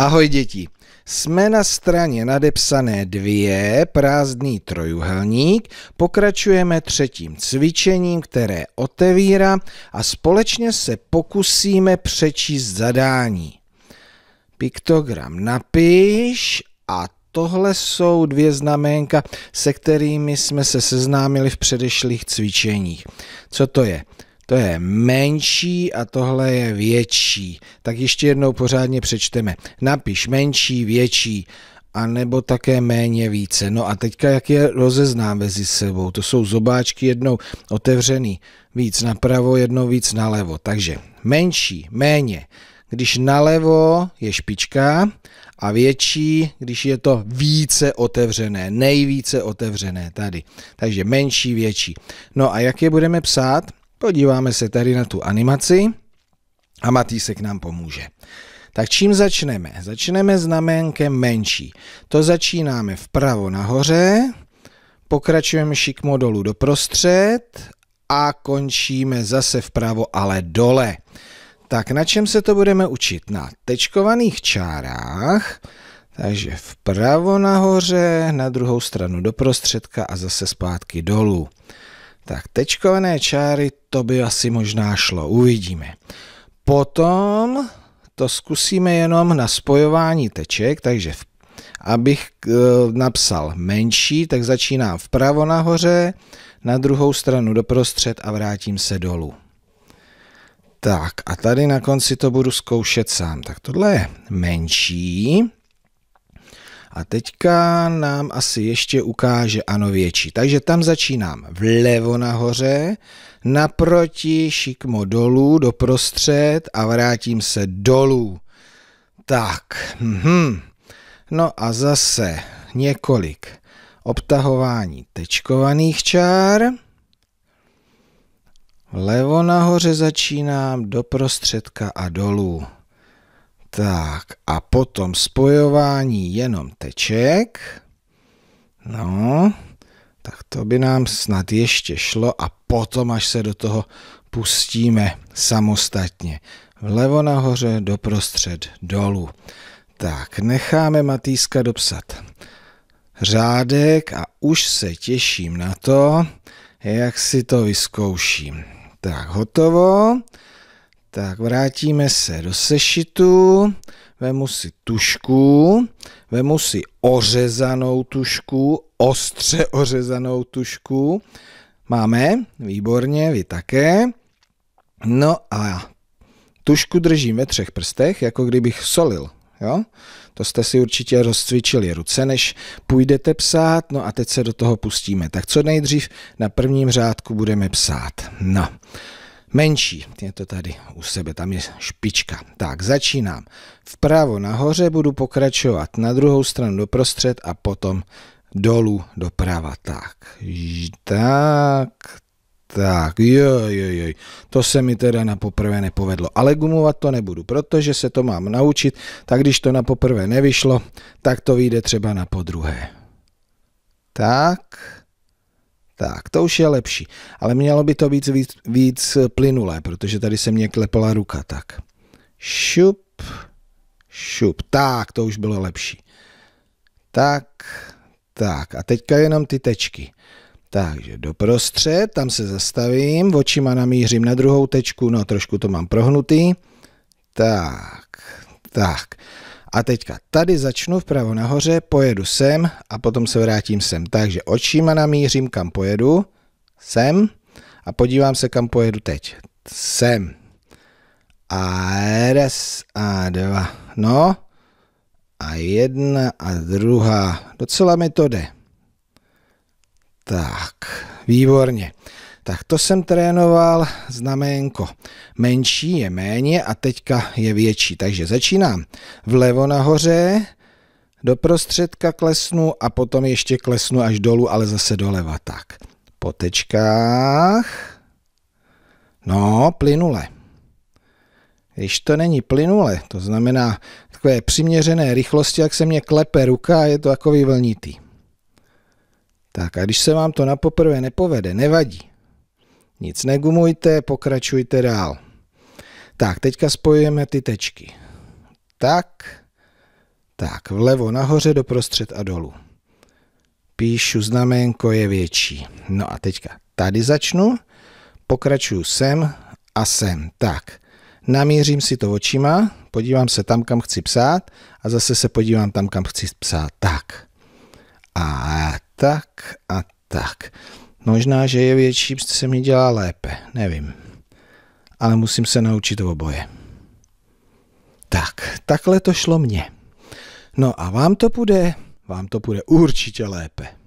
Ahoj děti. Jsme na straně nadepsané dvě, prázdný trojuhelník. Pokračujeme třetím cvičením, které otevírá a společně se pokusíme přečíst zadání. Piktogram napiš a tohle jsou dvě znaménka, se kterými jsme se seznámili v předešlých cvičeních. Co to je? To je menší a tohle je větší. Tak ještě jednou pořádně přečteme. Napiš menší, větší a nebo také méně více. No a teďka, jak je rozeznám mezi sebou? To jsou zobáčky jednou otevřený, víc napravo, jednou víc nalevo. Takže menší, méně. Když nalevo je špička a větší, když je to více otevřené, nejvíce otevřené tady. Takže menší, větší. No a jak je budeme psát? Podíváme se tady na tu animaci a Matý k nám pomůže. Tak čím začneme? Začneme znaménkem menší. To začínáme vpravo nahoře, pokračujeme šikmo dolů prostřed, a končíme zase vpravo, ale dole. Tak na čem se to budeme učit? Na tečkovaných čárách, takže vpravo nahoře, na druhou stranu do prostředka a zase zpátky dolů. Tak tečkované čáry, to by asi možná šlo, uvidíme. Potom to zkusíme jenom na spojování teček, takže v, abych e, napsal menší, tak začínám vpravo nahoře, na druhou stranu doprostřed a vrátím se dolů. Tak a tady na konci to budu zkoušet sám. Tak tohle je menší. A teďka nám asi ještě ukáže ano větší. Takže tam začínám vlevo nahoře, naproti šikmo dolů, doprostřed a vrátím se dolů. Tak, hm. no a zase několik obtahování tečkovaných čár. Levo nahoře začínám, do prostředka a dolů. Tak a potom spojování jenom teček. No, tak to by nám snad ještě šlo a potom, až se do toho pustíme samostatně. Vlevo nahoře, doprostřed, dolů. Tak, necháme Matýska dopsat řádek a už se těším na to, jak si to vyzkouším. Tak, hotovo. Tak vrátíme se do sešitu, vemu si tušku, vemu si ořezanou tušku, ostře ořezanou tušku. Máme, výborně, vy také. No a tušku držím ve třech prstech, jako kdybych solil. Jo? To jste si určitě rozcvičili ruce, než půjdete psát, no a teď se do toho pustíme. Tak co nejdřív na prvním řádku budeme psát. No menší. Je to tady u sebe, tam je špička. Tak, začínám. Vpravo nahoře budu pokračovat na druhou stranu doprostřed a potom dolů doprava. Tak, tak, tak, jo, jo, jo, to se mi teda na poprvé nepovedlo, ale gumovat to nebudu, protože se to mám naučit, tak když to na poprvé nevyšlo, tak to vyjde třeba na podruhé. Tak, tak, to už je lepší, ale mělo by to být víc, víc plynulé, protože tady se mě klepala ruka, tak. Šup, šup, tak, to už bylo lepší. Tak, tak, a teďka jenom ty tečky. Takže doprostřed, tam se zastavím, očima namířím na druhou tečku, no trošku to mám prohnutý. Tak, tak. A teďka tady začnu vpravo nahoře, pojedu sem a potom se vrátím sem. Takže očima namířím, kam pojedu, sem a podívám se, kam pojedu teď. Sem. A raz a dva. No. A jedna a druhá. Docela mi to jde. Tak, výborně. Tak to jsem trénoval znaménko. Menší je méně a teďka je větší. Takže začínám vlevo nahoře, do prostředka klesnu a potom ještě klesnu až dolů, ale zase doleva. Tak, po tečkách. No, plynule. Když to není plynule, to znamená takové přiměřené rychlosti, jak se mě klepe ruka a je to takový vlnitý. Tak a když se vám to na poprvé nepovede, nevadí. Nic negumujte, pokračujte dál. Tak, teďka spojujeme ty tečky. Tak, tak, vlevo nahoře, doprostřed a dolů. Píšu znamenko je větší. No a teďka tady začnu, pokračuju sem a sem. Tak, namířím si to očima, podívám se tam, kam chci psát a zase se podívám tam, kam chci psát. Tak. A tak a tak. Možná, že je větší, se mi dělá lépe, nevím. Ale musím se naučit oboje. Tak, takhle to šlo mně. No a vám to půjde, vám to půjde určitě lépe.